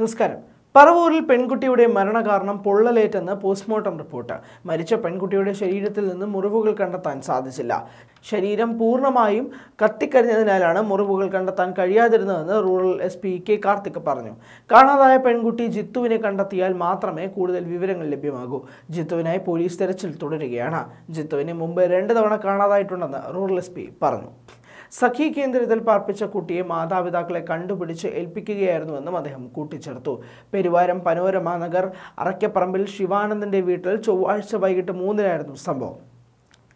നമസ്കാരം പറവൂരിൽ പെൺകുട്ടിയുടെ മരണകാരണം പൊള്ളലേറ്റെന്ന് പോസ്റ്റ്മോർട്ടം റിപ്പോർട്ട് മരിച്ച പെൺകുട്ടിയുടെ ശരീരത്തിൽ നിന്ന് മുറിവുകൾ കണ്ടെത്താൻ സാധിച്ചില്ല ശരീരം പൂർണ്ണമായും കത്തിക്കരിഞ്ഞതിനാലാണ് മുറിവുകൾ കണ്ടെത്താൻ കഴിയാതിരുന്നതെന്ന് റൂറൽ എസ് പി കെ കാർത്തിക് പറഞ്ഞു കാണാതായ പെൺകുട്ടി ജിത്തുവിനെ കണ്ടെത്തിയാൽ മാത്രമേ കൂടുതൽ വിവരങ്ങൾ ലഭ്യമാകൂ ജിത്തുവിനായി പോലീസ് തെരച്ചിൽ തുടരുകയാണ് ജിത്തുവിനെ മുമ്പ് രണ്ട് തവണ കാണാതായിട്ടുണ്ടെന്ന് റൂറൽ എസ് പറഞ്ഞു സഖി കേന്ദ്രത്തിൽ പാർപ്പിച്ച കുട്ടിയെ മാതാപിതാക്കളെ കണ്ടുപിടിച്ച് ഏൽപ്പിക്കുകയായിരുന്നുവെന്നും അദ്ദേഹം കൂട്ടിച്ചേർത്തു പെരുവാരം പനോരമ നഗർ അറയ്ക്കപ്പറമ്പിൽ ശിവാനന്ദന്റെ വീട്ടിൽ ചൊവ്വാഴ്ച വൈകിട്ട് മൂന്നിനായിരുന്നു സംഭവം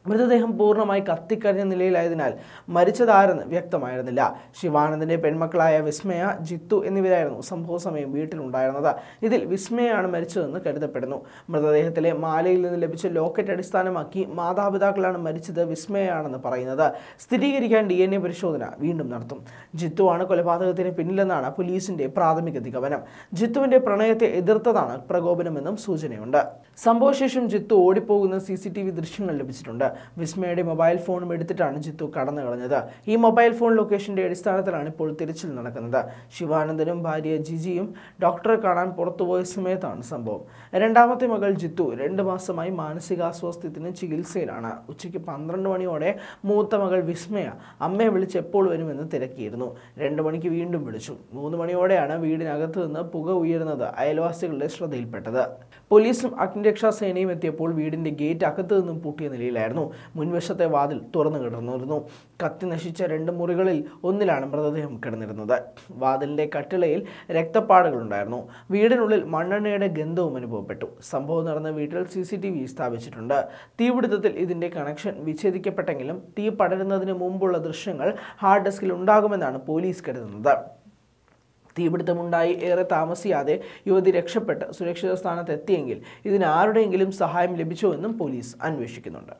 മൃതദേഹം പൂർണ്ണമായി കത്തിക്കരിഞ്ഞ നിലയിലായതിനാൽ മരിച്ചതാരെന്ന് വ്യക്തമായിരുന്നില്ല ശിവാനന്ദിന്റെ പെൺമക്കളായ വിസ്മയ ജിത്തു എന്നിവരായിരുന്നു സംഭവ സമയം വീട്ടിലുണ്ടായിരുന്നത് ഇതിൽ വിസ്മയാണ് മരിച്ചതെന്ന് കരുതപ്പെടുന്നു മൃതദേഹത്തിലെ മാലയിൽ നിന്ന് ലഭിച്ച ലോക്കറ്റ് അടിസ്ഥാനമാക്കി മാതാപിതാക്കളാണ് മരിച്ചത് വിസ്മയാണെന്ന് പറയുന്നത് സ്ഥിരീകരിക്കാൻ ഡി എൻ എ പരിശോധന വീണ്ടും നടത്തും ജിത്തുവാണ് കൊലപാതകത്തിന് പിന്നിലെന്നാണ് പോലീസിന്റെ പ്രാഥമിക നിഗമനം ജിത്തുവിന്റെ പ്രണയത്തെ എതിർത്തതാണ് പ്രകോപനമെന്നും സൂചനയുണ്ട് സംഭവശേഷം ജിത്തു ഓടിപ്പോകുന്ന സി ദൃശ്യങ്ങൾ ലഭിച്ചിട്ടുണ്ട് വിസ്മയുടെ മൊബൈൽ ഫോണും എടുത്തിട്ടാണ് ജിത്തു കടന്നു കളഞ്ഞത് ഈ മൊബൈൽ ഫോൺ ലൊക്കേഷന്റെ അടിസ്ഥാനത്തിലാണ് ഇപ്പോൾ തിരച്ചിൽ നടക്കുന്നത് ശിവാനന്ദനും ഭാര്യ ജിജിയും ഡോക്ടറെ കാണാൻ പുറത്തുപോയ സമയത്താണ് സംഭവം രണ്ടാമത്തെ മകൾ ജിത്തു രണ്ട് മാസമായി മാനസികാസ്വാസ്ഥ്യത്തിന് ചികിത്സയിലാണ് ഉച്ചയ്ക്ക് പന്ത്രണ്ട് മണിയോടെ മൂത്ത മകൾ വിസ്മയ അമ്മയെ വിളിച്ച് എപ്പോൾ വരുമെന്ന് തിരക്കിയിരുന്നു രണ്ടു മണിക്ക് വീണ്ടും വിളിച്ചു മൂന്ന് മണിയോടെയാണ് വീടിനകത്ത് നിന്ന് പുക ഉയരുന്നത് അയൽവാസികളുടെ ശ്രദ്ധയിൽപ്പെട്ടത് പോലീസും അഗ്നിരക്ഷാ സേനയും എത്തിയപ്പോൾ വീടിന്റെ ഗേറ്റ് അകത്തു നിന്നും പൂട്ടിയ നിലയിലായിരുന്നു കിടന്നു മുൻവശത്തെ വാതിൽ തുറന്നു കിടന്നിരുന്നു കത്തി നശിച്ച രണ്ട് മുറികളിൽ ഒന്നിലാണ് മൃതദേഹം കിടന്നിരുന്നത് വാതിലിൻ്റെ കട്ടിളയിൽ രക്തപ്പാടുകളുണ്ടായിരുന്നു വീടിനുള്ളിൽ മണ്ണെണ്ണയുടെ ഗന്ധവും അനുഭവപ്പെട്ടു സംഭവം നടന്ന വീട്ടിൽ സി സി ടി വി സ്ഥാപിച്ചിട്ടുണ്ട് തീപിടുത്തത്തിൽ ഇതിൻ്റെ കണക്ഷൻ വിച്ഛേദിക്കപ്പെട്ടെങ്കിലും തീ പടരുന്നതിന് മുമ്പുള്ള ദൃശ്യങ്ങൾ ഹാർഡ് ഡിസ്കിൽ ഉണ്ടാകുമെന്നാണ് പോലീസ് കരുതുന്നത് തീപിടുത്തമുണ്ടായി ഏറെ താമസിയാതെ യുവതി രക്ഷപ്പെട്ട് സുരക്ഷിത സ്ഥാനത്തെത്തിയെങ്കിൽ ഇതിന് ആരുടെയെങ്കിലും സഹായം ലഭിച്ചോ എന്നും പോലീസ് അന്വേഷിക്കുന്നുണ്ട്